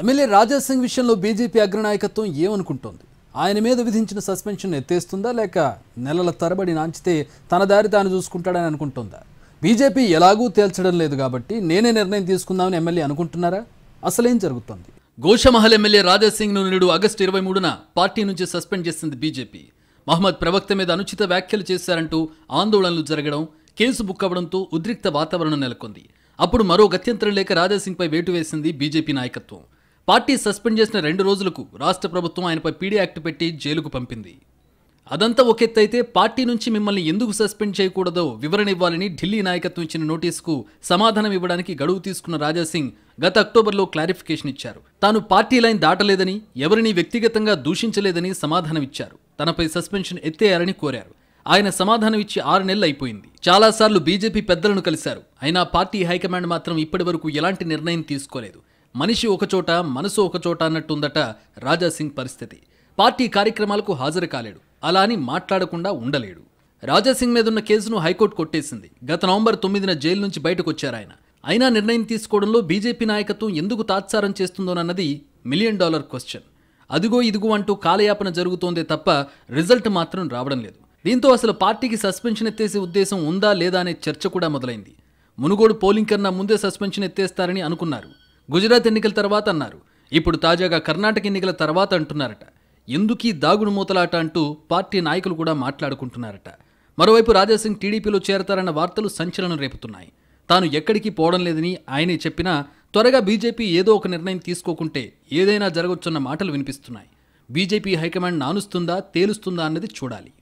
MLA రాజా సింగ్ విషయంలో BJP అగ్రనాయకత్వం ఏమనుకుంటోంది ఆయన మీద విధించిన సస్పెన్షన్ ఎత్తేస్తుందా లేక నెలల తరబడి నాంచితే తన దారి తాను చూసుకుంటాడని అనుకుంటుందా బీజేపీ ఎలాగూ తేల్చడం లేదు కాబట్టి నేనే నిర్ణయం తీసుకుందామని ఎమ్మెల్యే అనుకుంటున్నారా అసలేం జరుగుతోంది గోషమహల్ ఎమ్మెల్యే రాజాసింగ్ను నేడు ఆగస్టు ఇరవై మూడున పార్టీ నుంచి సస్పెండ్ చేసింది బీజేపీ మహమ్మద్ ప్రవక్త మీద అనుచిత వ్యాఖ్యలు చేశారంటూ ఆందోళనలు జరగడం కేసు బుక్ అవ్వడంతో ఉద్రిక్త వాతావరణం నెలకొంది అప్పుడు మరో గత్యంతరం లేక రాజాసింగ్పై వేటు వేసింది బీజేపీ నాయకత్వం పార్టీ సస్పెండ్ చేసిన రెండు రోజులకు రాష్ట్ర ప్రభుత్వం ఆయనపై పీడీ యాక్ట్ పెట్టి జైలుకు పంపింది అదంతా ఒకెత్తైతే పార్టీ నుంచి మిమ్మల్ని ఎందుకు సస్పెండ్ చేయకూడదో వివరణ ఇవ్వాలని ఢిల్లీ నాయకత్వం ఇచ్చిన నోటీసుకు సమాధానం ఇవ్వడానికి గడువు తీసుకున్న రాజాసింగ్ గత అక్టోబర్లో క్లారిఫికేషన్ ఇచ్చారు తాను పార్టీ లైన్ దాటలేదని ఎవరిని వ్యక్తిగతంగా దూషించలేదని సమాధానమిచ్చారు తనపై సస్పెన్షన్ ఎత్తేయాలని కోరారు ఆయన సమాధానం ఇచ్చి ఆరు నెలలు అయిపోయింది చాలాసార్లు బీజేపీ పెద్దలను కలిశారు అయినా పార్టీ హైకమాండ్ మాత్రం ఇప్పటి వరకు ఎలాంటి నిర్ణయం తీసుకోలేదు మనిషి ఒకచోట మనసు ఒకచోట అన్నట్టుందట రాజాసింగ్ పరిస్థితి పార్టీ కార్యక్రమాలకు హాజరు కాలేడు అలా అని మాట్లాడకుండా ఉండలేడు రాజాసింగ్ మీదున్న కేసును హైకోర్టు కొట్టేసింది గత నవంబర్ తొమ్మిదిన జైలు నుంచి బయటకు వచ్చారాయన అయినా నిర్ణయం తీసుకోవడంలో బీజేపీ నాయకత్వం ఎందుకు తాత్సారం చేస్తుందోనన్నది మిలియన్ డాలర్ క్వశ్చన్ అదిగో ఇదిగో అంటూ కాలయాపన జరుగుతోందే తప్ప రిజల్ట్ మాత్రం రావడం లేదు దీంతో అసలు పార్టీకి సస్పెన్షన్ ఎత్తేసే ఉద్దేశం ఉందా లేదా అనే చర్చ కూడా మొదలైంది మునుగోడు పోలింగ్ కన్నా ముందే సస్పెన్షన్ ఎత్తేస్తారని అనుకున్నారు గుజరాత్ ఎన్నికల తర్వాత అన్నారు ఇప్పుడు తాజాగా కర్ణాటక ఎన్నికల తర్వాత అంటున్నారట ఎందుకీ దాగుడు మూతలాట అంటూ పార్టీ నాయకులు కూడా మాట్లాడుకుంటున్నారట మరోవైపు రాజాసింగ్ టీడీపీలో చేరతారన్న వార్తలు సంచలనం రేపుతున్నాయి తాను ఎక్కడికి పోవడం లేదని ఆయనే చెప్పినా త్వరగా బీజేపీ ఏదో ఒక నిర్ణయం తీసుకోకుంటే ఏదైనా జరగొచ్చన్న మాటలు వినిపిస్తున్నాయి బీజేపీ హైకమాండ్ నానుస్తుందా తేలుస్తుందా అన్నది చూడాలి